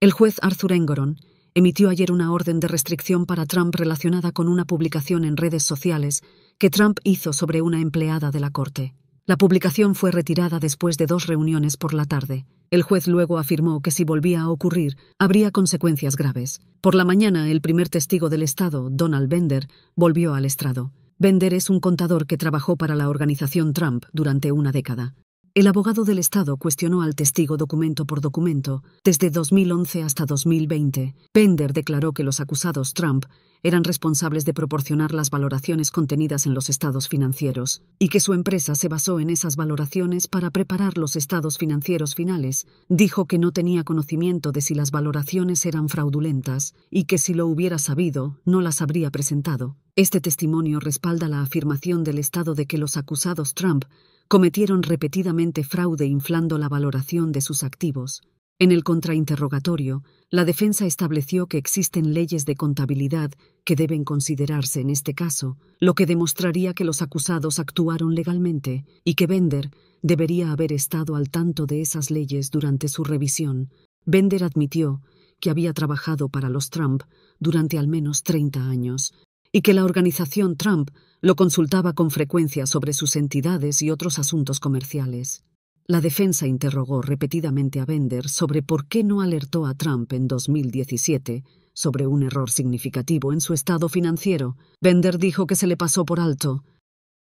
El juez Arthur Engoron emitió ayer una orden de restricción para Trump relacionada con una publicación en redes sociales que Trump hizo sobre una empleada de la Corte. La publicación fue retirada después de dos reuniones por la tarde. El juez luego afirmó que si volvía a ocurrir, habría consecuencias graves. Por la mañana, el primer testigo del Estado, Donald Bender, volvió al estrado. Bender es un contador que trabajó para la organización Trump durante una década. El abogado del Estado cuestionó al testigo documento por documento. Desde 2011 hasta 2020, Pender declaró que los acusados Trump eran responsables de proporcionar las valoraciones contenidas en los estados financieros, y que su empresa se basó en esas valoraciones para preparar los estados financieros finales. Dijo que no tenía conocimiento de si las valoraciones eran fraudulentas, y que si lo hubiera sabido, no las habría presentado. Este testimonio respalda la afirmación del Estado de que los acusados Trump cometieron repetidamente fraude inflando la valoración de sus activos. En el contrainterrogatorio, la defensa estableció que existen leyes de contabilidad que deben considerarse en este caso, lo que demostraría que los acusados actuaron legalmente y que Bender debería haber estado al tanto de esas leyes durante su revisión. Bender admitió que había trabajado para los Trump durante al menos 30 años y que la organización Trump lo consultaba con frecuencia sobre sus entidades y otros asuntos comerciales. La defensa interrogó repetidamente a Bender sobre por qué no alertó a Trump en 2017 sobre un error significativo en su estado financiero. Bender dijo que se le pasó por alto